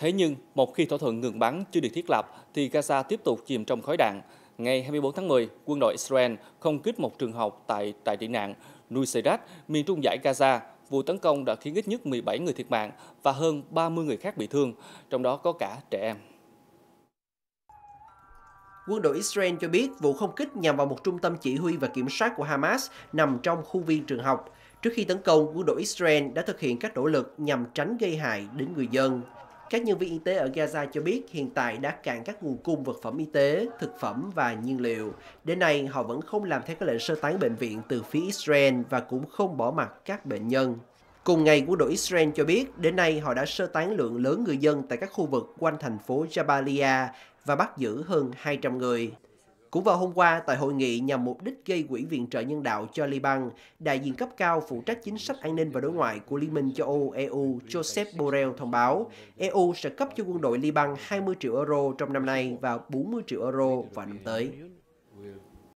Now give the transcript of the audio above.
Thế nhưng, một khi thỏa thuận ngừng bắn chưa được thiết lập thì Gaza tiếp tục chìm trong khói đạn. Ngày 24 tháng 10, quân đội Israel không kích một trường học tại tại tị nạn Nuseirat, miền trung giải Gaza. Vụ tấn công đã khiến ít nhất 17 người thiệt mạng và hơn 30 người khác bị thương, trong đó có cả trẻ em. Quân đội Israel cho biết vụ không kích nhằm vào một trung tâm chỉ huy và kiểm soát của Hamas nằm trong khu viên trường học. Trước khi tấn công, quân đội Israel đã thực hiện các nỗ lực nhằm tránh gây hại đến người dân. Các nhân viên y tế ở Gaza cho biết hiện tại đã cạn các nguồn cung vật phẩm y tế, thực phẩm và nhiên liệu. Đến nay, họ vẫn không làm theo các lệnh sơ tán bệnh viện từ phía Israel và cũng không bỏ mặt các bệnh nhân. Cùng ngày, quân đội Israel cho biết đến nay họ đã sơ tán lượng lớn người dân tại các khu vực quanh thành phố Jabalia và bắt giữ hơn 200 người. Cũng vào hôm qua, tại hội nghị nhằm mục đích gây quỹ viện trợ nhân đạo cho Liban, đại diện cấp cao phụ trách chính sách an ninh và đối ngoại của Liên minh châu Âu EU Joseph Borrell thông báo EU sẽ cấp cho quân đội Liban 20 triệu euro trong năm nay và 40 triệu euro vào năm tới.